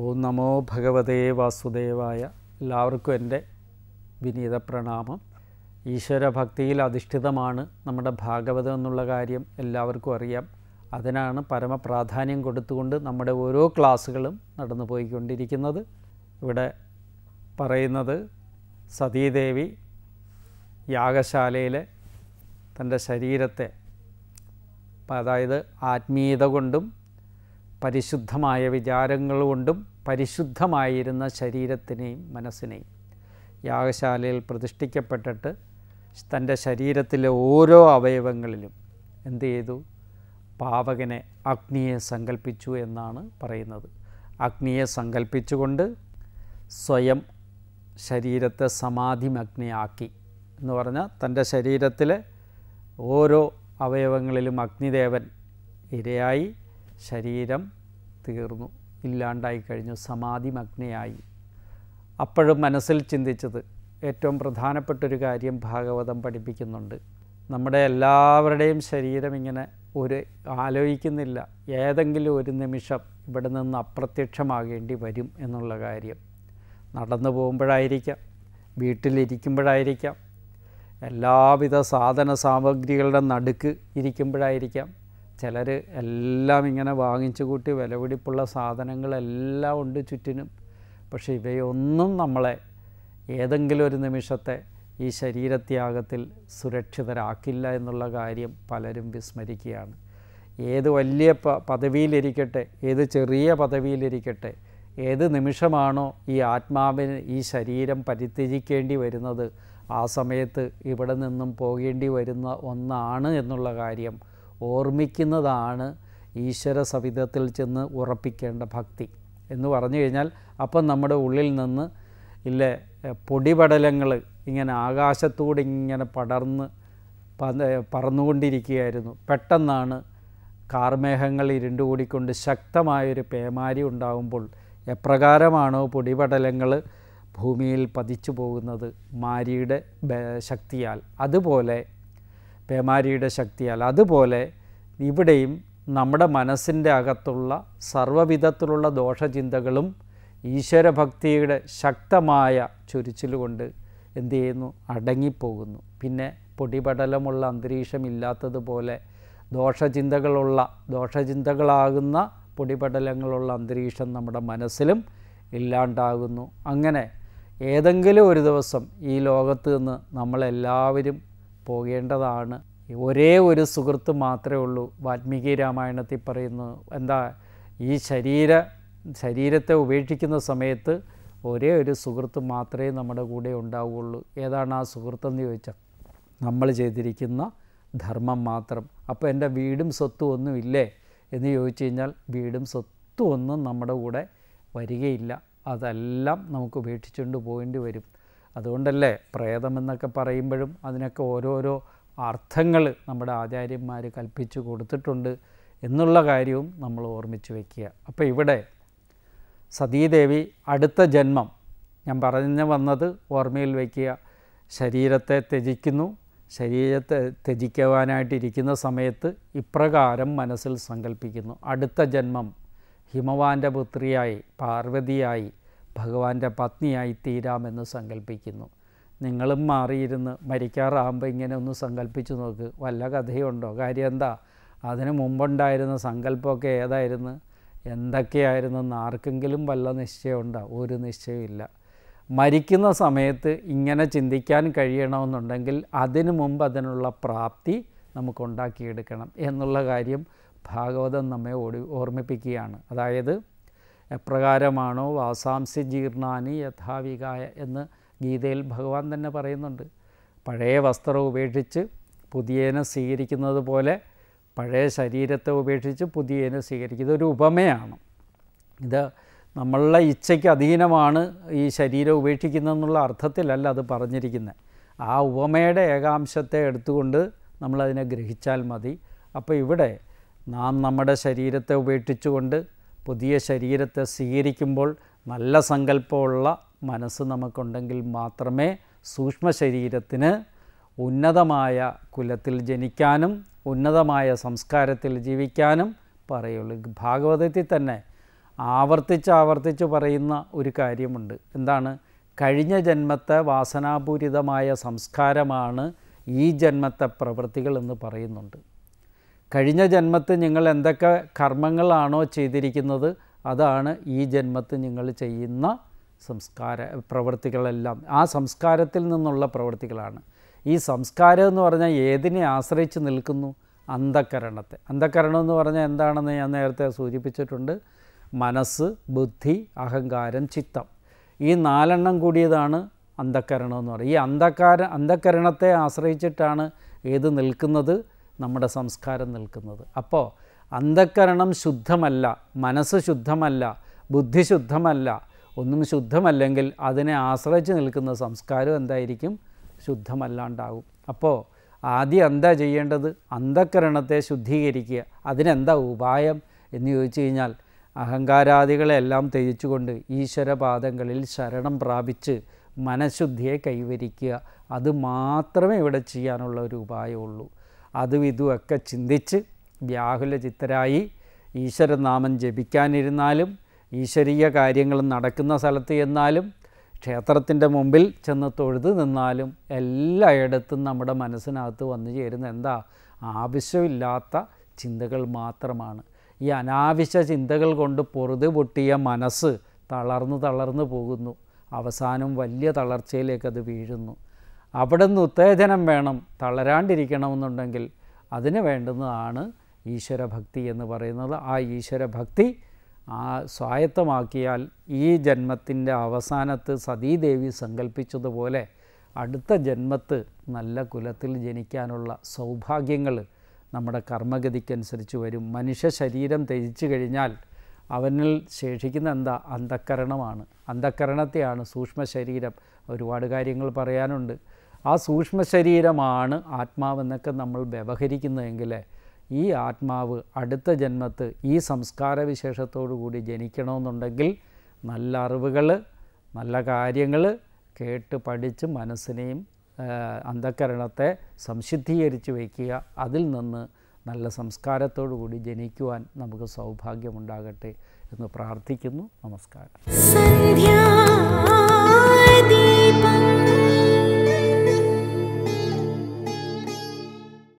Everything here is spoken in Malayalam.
ഓം നമോ ഭഗവതേ വാസുദേവായ എല്ലാവർക്കും എൻ്റെ വിനീത പ്രണാമം ഈശ്വരഭക്തിയിൽ അധിഷ്ഠിതമാണ് നമ്മുടെ ഭാഗവതം എന്നുള്ള കാര്യം എല്ലാവർക്കും അറിയാം അതിനാണ് പരമപ്രാധാന്യം കൊടുത്തുകൊണ്ട് നമ്മുടെ ഓരോ ക്ലാസ്സുകളും നടന്നു പോയിക്കൊണ്ടിരിക്കുന്നത് ഇവിടെ പറയുന്നത് സതീദേവി യാഗശാലയിലെ തൻ്റെ ശരീരത്തെ അതായത് ആത്മീയത കൊണ്ടും പരിശുദ്ധമായ വിചാരങ്ങൾ കൊണ്ടും പരിശുദ്ധമായിരുന്ന ശരീരത്തിനെയും മനസ്സിനെയും യാഗശാലയിൽ പ്രതിഷ്ഠിക്കപ്പെട്ടിട്ട് തൻ്റെ ശരീരത്തിലെ ഓരോ അവയവങ്ങളിലും എന്ത് ചെയ്തു പാവകനെ അഗ്നിയെ സങ്കല്പിച്ചു എന്നാണ് പറയുന്നത് അഗ്നിയെ സങ്കല്പിച്ചുകൊണ്ട് സ്വയം ശരീരത്തെ സമാധിമഗ്നിയാക്കി എന്ന് പറഞ്ഞാൽ തൻ്റെ ശരീരത്തിലെ ഓരോ അവയവങ്ങളിലും അഗ്നിദേവൻ ഇരയായി ശരീരം തീർന്നു ഇല്ലാണ്ടായി കഴിഞ്ഞു സമാധിമഗ്നയായി അപ്പോഴും മനസ്സിൽ ചിന്തിച്ചത് ഏറ്റവും പ്രധാനപ്പെട്ടൊരു കാര്യം ഭാഗവതം പഠിപ്പിക്കുന്നുണ്ട് നമ്മുടെ എല്ലാവരുടെയും ശരീരം ഇങ്ങനെ ഒരു ആലോചിക്കുന്നില്ല ഏതെങ്കിലും ഒരു നിമിഷം ഇവിടെ നിന്ന് അപ്രത്യക്ഷമാകേണ്ടി വരും എന്നുള്ള കാര്യം നടന്നു പോകുമ്പോഴായിരിക്കാം വീട്ടിലിരിക്കുമ്പോഴായിരിക്കാം എല്ലാവിധ സാധന സാമഗ്രികളുടെ നടുക്ക് ഇരിക്കുമ്പോഴായിരിക്കാം ചിലർ എല്ലാം ഇങ്ങനെ വാങ്ങിച്ചു കൂട്ടി വിലപിടിപ്പുള്ള സാധനങ്ങളെല്ലാം ഉണ്ട് ചുറ്റിനും പക്ഷേ ഇവയൊന്നും നമ്മളെ ഏതെങ്കിലും ഒരു നിമിഷത്തെ ഈ ശരീരത്യാഗത്തിൽ സുരക്ഷിതരാക്കില്ല എന്നുള്ള കാര്യം പലരും വിസ്മരിക്കുകയാണ് ഏത് വലിയ പ പദവിയിലിരിക്കട്ടെ ഏത് ചെറിയ പദവിയിലിരിക്കട്ടെ ഏത് നിമിഷമാണോ ഈ ആത്മാവിന് ഈ ശരീരം പരിത്യജിക്കേണ്ടി വരുന്നത് ആ സമയത്ത് ഇവിടെ നിന്നും പോകേണ്ടി വരുന്ന ഒന്നാണ് എന്നുള്ള കാര്യം ഓർമ്മിക്കുന്നതാണ് ഈശ്വര സവിധത്തിൽ ചെന്ന് ഉറപ്പിക്കേണ്ട ഭക്തി എന്ന് പറഞ്ഞു കഴിഞ്ഞാൽ അപ്പം നമ്മുടെ ഉള്ളിൽ നിന്ന് ഇല്ലേ പൊടിപടലങ്ങൾ ഇങ്ങനെ ആകാശത്തൂടെ ഇങ്ങനെ പടർന്ന് പറന്നുകൊണ്ടിരിക്കുകയായിരുന്നു പെട്ടെന്നാണ് കാർമേഘങ്ങൾ ഇരുണ്ടുകൂടിക്കൊണ്ട് ശക്തമായൊരു പേമാരി ഉണ്ടാകുമ്പോൾ എപ്രകാരമാണോ പൊടിപടലങ്ങൾ ഭൂമിയിൽ പതിച്ചു പോകുന്നത് മാരിയുടെ ശക്തിയാൽ അതുപോലെ പേമാരിയുടെ ശക്തിയാൽ അതുപോലെ ഇവിടെയും നമ്മുടെ മനസ്സിൻ്റെ അകത്തുള്ള സർവ്വവിധത്തിലുള്ള ദോഷചിന്തകളും ഈശ്വരഭക്തിയുടെ ശക്തമായ ചുരിച്ചിലുകൊണ്ട് എന്തു ചെയ്യുന്നു അടങ്ങിപ്പോകുന്നു പിന്നെ പൊടിപടലമുള്ള അന്തരീക്ഷമില്ലാത്തതുപോലെ ദോഷചിന്തകളുള്ള ദോഷചിന്തകളാകുന്ന പൊടിപടലങ്ങളുള്ള അന്തരീക്ഷം നമ്മുടെ മനസ്സിലും ഇല്ലാണ്ടാകുന്നു അങ്ങനെ ഏതെങ്കിലും ഒരു ദിവസം ഈ ലോകത്ത് നിന്ന് നമ്മളെല്ലാവരും പോകേണ്ടതാണ് ഒരേ ഒരു സുഹൃത്ത് മാത്രമേ ഉള്ളൂ വാൽമീകി രാമായണത്തിൽ പറയുന്നു എന്താ ഈ ശരീര ശരീരത്തെ ഉപേക്ഷിക്കുന്ന സമയത്ത് ഒരേ ഒരു സുഹൃത്ത് മാത്രമേ നമ്മുടെ കൂടെ ഉണ്ടാവുകയുള്ളൂ ഏതാണ് ആ സുഹൃത്തെന്ന് ചോദിച്ചാൽ നമ്മൾ ചെയ്തിരിക്കുന്ന ധർമ്മം മാത്രം അപ്പോൾ എൻ്റെ വീടും സ്വത്തും ഒന്നും ഇല്ലേ എന്ന് ചോദിച്ചു കഴിഞ്ഞാൽ വീടും സ്വത്തും ഒന്നും നമ്മുടെ കൂടെ വരികയില്ല അതെല്ലാം നമുക്ക് ഉപേക്ഷിച്ചുകൊണ്ട് പോകേണ്ടി വരും അതുകൊണ്ടല്ലേ പ്രേതമെന്നൊക്കെ പറയുമ്പോഴും അതിനൊക്കെ ഓരോരോ അർത്ഥങ്ങൾ നമ്മുടെ ആചാര്യന്മാർ കൽപ്പിച്ചു കൊടുത്തിട്ടുണ്ട് എന്നുള്ള കാര്യവും നമ്മൾ ഓർമ്മിച്ച് വയ്ക്കുക അപ്പോൾ ഇവിടെ സതീദേവി അടുത്ത ജന്മം ഞാൻ പറഞ്ഞു വന്നത് ഓർമ്മയിൽ വയ്ക്കുക ശരീരത്തെ ത്യജിക്കുന്നു ശരീരത്തെ ത്യജിക്കുവാനായിട്ടിരിക്കുന്ന സമയത്ത് ഇപ്രകാരം മനസ്സിൽ സങ്കല്പിക്കുന്നു അടുത്ത ജന്മം ഹിമവാൻ്റെ പുത്രിയായി പാർവതിയായി ഭഗവാന്റെ പത്നിയായി തീരാമെന്ന് സങ്കല്പിക്കുന്നു നിങ്ങളും മാറിയിരുന്ന് മരിക്കാറാകുമ്പോൾ ഇങ്ങനെ ഒന്ന് സങ്കല്പിച്ചു നോക്ക് വല്ല കഥയുണ്ടോ കാര്യം എന്താ അതിന് മുമ്പുണ്ടായിരുന്ന സങ്കല്പമൊക്കെ ഏതായിരുന്നു എന്ന് ആർക്കെങ്കിലും വല്ല നിശ്ചയമുണ്ടോ ഒരു നിശ്ചയമില്ല മരിക്കുന്ന സമയത്ത് ഇങ്ങനെ ചിന്തിക്കാൻ കഴിയണമെന്നുണ്ടെങ്കിൽ അതിനു മുമ്പ് അതിനുള്ള പ്രാപ്തി നമുക്കുണ്ടാക്കിയെടുക്കണം എന്നുള്ള കാര്യം ഭാഗവതം നമ്മെ ഓടി ഓർമ്മിപ്പിക്കുകയാണ് അതായത് എപ്രകാരമാണോ വാസാംസി ജീർണാനി യഥാവികായ എന്ന് ഗീതയിൽ ഭഗവാൻ തന്നെ പറയുന്നുണ്ട് പഴയ വസ്ത്രം ഉപേക്ഷിച്ച് പുതിയനെ സ്വീകരിക്കുന്നത് പോലെ പഴയ ശരീരത്തെ ഉപേക്ഷിച്ച് പുതിയനെ സ്വീകരിക്കുക ഇതൊരു ഉപമയാണ് ഇത് നമ്മളുടെ ഇച്ഛയ്ക്ക് അധീനമാണ് ഈ ശരീരം ഉപേക്ഷിക്കുന്നതെന്നുള്ള അർത്ഥത്തിലല്ല അത് പറഞ്ഞിരിക്കുന്നത് ആ ഉപമയുടെ ഏകാംശത്തെ എടുത്തുകൊണ്ട് നമ്മളതിനെ ഗ്രഹിച്ചാൽ മതി അപ്പോൾ ഇവിടെ നാം നമ്മുടെ ശരീരത്തെ ഉപേക്ഷിച്ചുകൊണ്ട് പുതിയ ശരീരത്തെ സ്വീകരിക്കുമ്പോൾ നല്ല സങ്കല്പമുള്ള മനസ്സ് നമുക്കുണ്ടെങ്കിൽ മാത്രമേ സൂക്ഷ്മ ശരീരത്തിന് ഉന്നതമായ കുലത്തിൽ ജനിക്കാനും ഉന്നതമായ സംസ്കാരത്തിൽ ജീവിക്കാനും പറയുള്ളൂ ഭാഗവതത്തിൽ തന്നെ ആവർത്തിച്ച് ആവർത്തിച്ച് പറയുന്ന ഒരു കാര്യമുണ്ട് എന്താണ് കഴിഞ്ഞ ജന്മത്തെ വാസനാപൂരിതമായ സംസ്കാരമാണ് ഈ ജന്മത്തെ പ്രവൃത്തികൾ എന്ന് പറയുന്നുണ്ട് കഴിഞ്ഞ ജന്മത്ത് നിങ്ങൾ എന്തൊക്കെ കർമ്മങ്ങളാണോ ചെയ്തിരിക്കുന്നത് അതാണ് ഈ ജന്മത്ത് നിങ്ങൾ ചെയ്യുന്ന സംസ്കാര പ്രവൃത്തികളെല്ലാം ആ സംസ്കാരത്തിൽ നിന്നുള്ള പ്രവൃത്തികളാണ് ഈ സംസ്കാരം എന്ന് പറഞ്ഞാൽ ഏതിനെ ആശ്രയിച്ച് നിൽക്കുന്നു അന്ധകരണത്തെ അന്ധകരണം എന്ന് പറഞ്ഞാൽ എന്താണെന്ന് ഞാൻ നേരത്തെ സൂചിപ്പിച്ചിട്ടുണ്ട് മനസ്സ് ബുദ്ധി അഹങ്കാരം ചിത്തം ഈ നാലെണ്ണം കൂടിയതാണ് അന്ധകരണം എന്ന് പറയുന്നത് ഈ അന്ധകാര അന്ധകരണത്തെ ആശ്രയിച്ചിട്ടാണ് ഏത് നിൽക്കുന്നത് നമ്മുടെ സംസ്കാരം നിൽക്കുന്നത് അപ്പോൾ അന്ധക്കരണം ശുദ്ധമല്ല മനസ്സ് ശുദ്ധമല്ല ബുദ്ധി ശുദ്ധമല്ല ഒന്നും ശുദ്ധമല്ലെങ്കിൽ അതിനെ ആശ്രയിച്ച് നിൽക്കുന്ന സംസ്കാരം എന്തായിരിക്കും ശുദ്ധമല്ലാണ്ടാകും അപ്പോൾ ആദ്യം എന്താ ചെയ്യേണ്ടത് അന്ധക്കരണത്തെ ശുദ്ധീകരിക്കുക അതിനെന്താ ഉപായം എന്ന് ചോദിച്ചു കഴിഞ്ഞാൽ അഹങ്കാരാദികളെല്ലാം ത്യജിച്ചുകൊണ്ട് ഈശ്വരപാദങ്ങളിൽ ശരണം പ്രാപിച്ച് മനഃശുദ്ധിയെ കൈവരിക്കുക അത് മാത്രമേ ഇവിടെ ചെയ്യാനുള്ള ഒരു ഉപായമുള്ളൂ അതും ഇതുമൊക്കെ ചിന്തിച്ച് വ്യാകുല ചിത്തരായി ഈശ്വരനാമം ജപിക്കാനിരുന്നാലും ഈശ്വരീയ കാര്യങ്ങൾ നടക്കുന്ന സ്ഥലത്ത് ചെന്നാലും ക്ഷേത്രത്തിൻ്റെ മുമ്പിൽ ചെന്ന് തൊഴുത് നിന്നാലും എല്ലായിടത്തും നമ്മുടെ മനസ്സിനകത്ത് വന്നു ചേരുന്ന എന്താ ആവശ്യമില്ലാത്ത ചിന്തകൾ മാത്രമാണ് ഈ അനാവശ്യ ചിന്തകൾ കൊണ്ട് പൊറുതു പൊട്ടിയ മനസ്സ് തളർന്ന് തളർന്നു പോകുന്നു അവസാനം വലിയ തളർച്ചയിലേക്ക് അത് വീഴുന്നു അവിടെ നിന്ന് ഉത്തേജനം വേണം തളരാണ്ടിരിക്കണമെന്നുണ്ടെങ്കിൽ അതിന് വേണ്ടുന്നതാണ് ഈശ്വരഭക്തി എന്ന് പറയുന്നത് ആ ഈശ്വരഭക്തി ആ സ്വായത്തമാക്കിയാൽ ഈ ജന്മത്തിൻ്റെ അവസാനത്ത് സതീദേവി സങ്കല്പിച്ചതുപോലെ അടുത്ത ജന്മത്ത് നല്ല കുലത്തിൽ ജനിക്കാനുള്ള സൗഭാഗ്യങ്ങൾ നമ്മുടെ കർമ്മഗതിക്കനുസരിച്ച് വരും മനുഷ്യ ശരീരം ത്യജിച്ചു കഴിഞ്ഞാൽ അവനിൽ ശേഷിക്കുന്ന എന്താ അന്ധക്കരണമാണ് അന്ധക്കരണത്തെയാണ് സൂക്ഷ്മ ശരീരം ഒരുപാട് കാര്യങ്ങൾ പറയാനുണ്ട് ആ സൂക്ഷ്മ ശരീരമാണ് ആത്മാവെന്നൊക്കെ നമ്മൾ വ്യവഹരിക്കുന്നതെങ്കിൽ ഈ ആത്മാവ് അടുത്ത ജന്മത്ത് ഈ സംസ്കാര വിശേഷത്തോടു കൂടി ജനിക്കണമെന്നുണ്ടെങ്കിൽ നല്ല അറിവുകൾ നല്ല കാര്യങ്ങൾ കേട്ട് പഠിച്ച് മനസ്സിനെയും അന്ധകരണത്തെ സംശുദ്ധീകരിച്ച് വയ്ക്കുക അതിൽ നിന്ന് നല്ല സംസ്കാരത്തോടു കൂടി ജനിക്കുവാൻ നമുക്ക് സൗഭാഗ്യമുണ്ടാകട്ടെ എന്ന് പ്രാർത്ഥിക്കുന്നു നമസ്കാരം